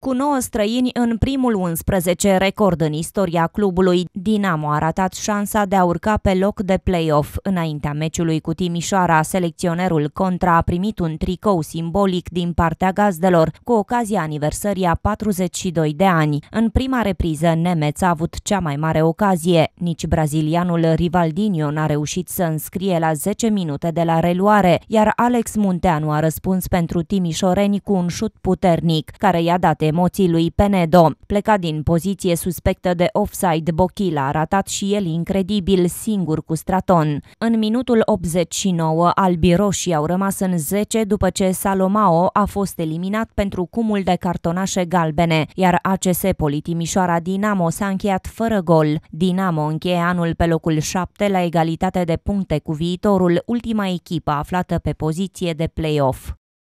Cu 9 străini în primul 11 record în istoria clubului, Dinamo a ratat șansa de a urca pe loc de play-off. Înaintea meciului cu Timișoara, selecționerul Contra a primit un tricou simbolic din partea gazdelor, cu ocazia aniversării a 42 de ani. În prima repriză, Nemeț a avut cea mai mare ocazie. Nici brazilianul Rivaldinho n-a reușit să înscrie la 10 minute de la reluare, iar Alex Munteanu a răspuns pentru timișoreni cu un șut puternic, care i-a dat emoții lui Penedo. Plecat din poziție suspectă de offside, Bochil a ratat și el incredibil singur cu Straton. În minutul 89, albi roșii au rămas în 10 după ce Salomao a fost eliminat pentru cumul de cartonașe galbene, iar ACS Politimișoara Dinamo s-a încheiat fără gol. Dinamo încheie anul pe locul 7 la egalitate de puncte cu viitorul, ultima echipă aflată pe poziție de play-off.